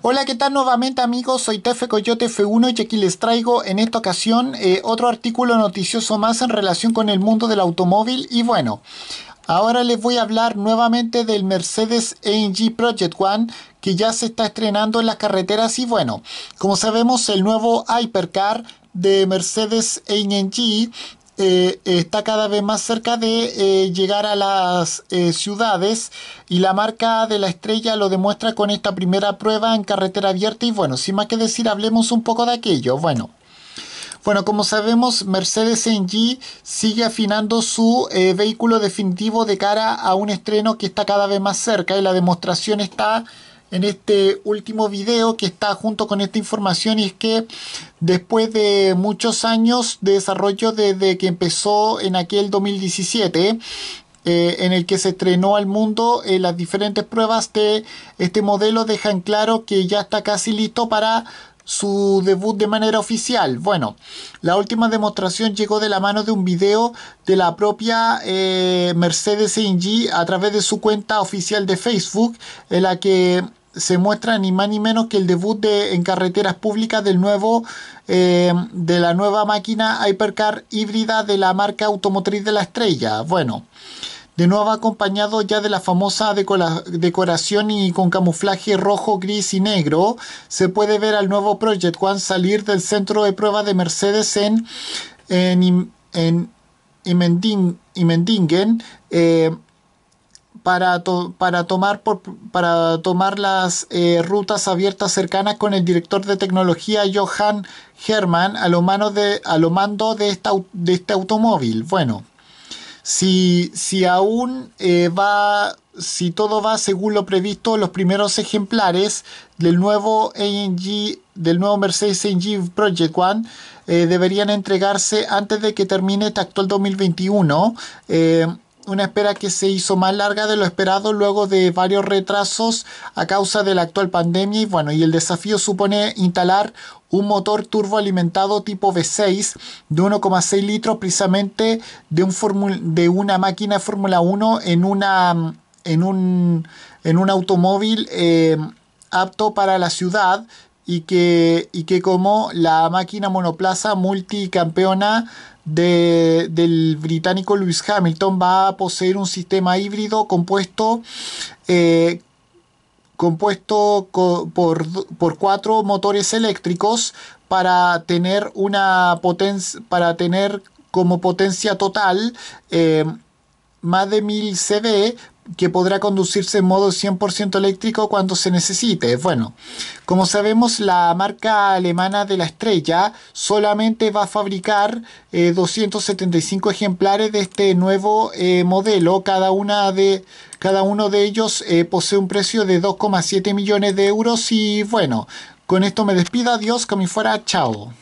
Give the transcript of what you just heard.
Hola, ¿qué tal nuevamente amigos? Soy Tefe Coyote F1 y aquí les traigo en esta ocasión eh, otro artículo noticioso más en relación con el mundo del automóvil y bueno... Ahora les voy a hablar nuevamente del Mercedes AMG Project One que ya se está estrenando en las carreteras y bueno, como sabemos el nuevo Hypercar de Mercedes AMG eh, está cada vez más cerca de eh, llegar a las eh, ciudades y la marca de la estrella lo demuestra con esta primera prueba en carretera abierta y bueno, sin más que decir, hablemos un poco de aquello. Bueno, bueno, como sabemos, Mercedes NG sigue afinando su vehículo definitivo de cara a un estreno que está cada vez más cerca y la demostración está en este último video que está junto con esta información y es que después de muchos años de desarrollo desde que empezó en aquel 2017 eh, en el que se estrenó al mundo eh, las diferentes pruebas de este modelo dejan claro que ya está casi listo para su debut de manera oficial. Bueno, la última demostración llegó de la mano de un video de la propia eh, Mercedes benz a través de su cuenta oficial de Facebook, en la que se muestra ni más ni menos que el debut en carreteras públicas del nuevo eh, de la nueva máquina Hypercar híbrida de la marca automotriz de la estrella. Bueno, de nuevo acompañado ya de la famosa decoración y con camuflaje rojo, gris y negro, se puede ver al nuevo Project One salir del centro de prueba de Mercedes en, en, Imendingen, eh, para, para, tomar, por, para tomar las eh, rutas abiertas cercanas con el director de tecnología Johan Hermann a lo, de, a lo mando de, esta, de este automóvil. Bueno, si, si aún eh, va, si todo va según lo previsto, los primeros ejemplares del nuevo ANG, del nuevo Mercedes ANG Project One eh, deberían entregarse antes de que termine este actual 2021 una espera que se hizo más larga de lo esperado luego de varios retrasos a causa de la actual pandemia y bueno, y el desafío supone instalar un motor turboalimentado tipo V6 de 1,6 litros precisamente de, un de una máquina Fórmula 1 en, una, en, un, en un automóvil eh, apto para la ciudad y que, que como la máquina monoplaza multicampeona del británico Lewis Hamilton va a poseer un sistema híbrido compuesto, eh, compuesto por, cuatro motores eléctricos para tener, una para tener como potencia total eh, más de 1000 CV que podrá conducirse en modo 100% eléctrico cuando se necesite. Bueno, como sabemos, la marca alemana de la estrella solamente va a fabricar 275 eh, ejemplares de este nuevo eh, modelo. Cada, una de, cada, uno de ellos eh, posee un precio de 2,7 millones de euros. Y bueno, con esto me despido. Adiós, como fuera. Chao.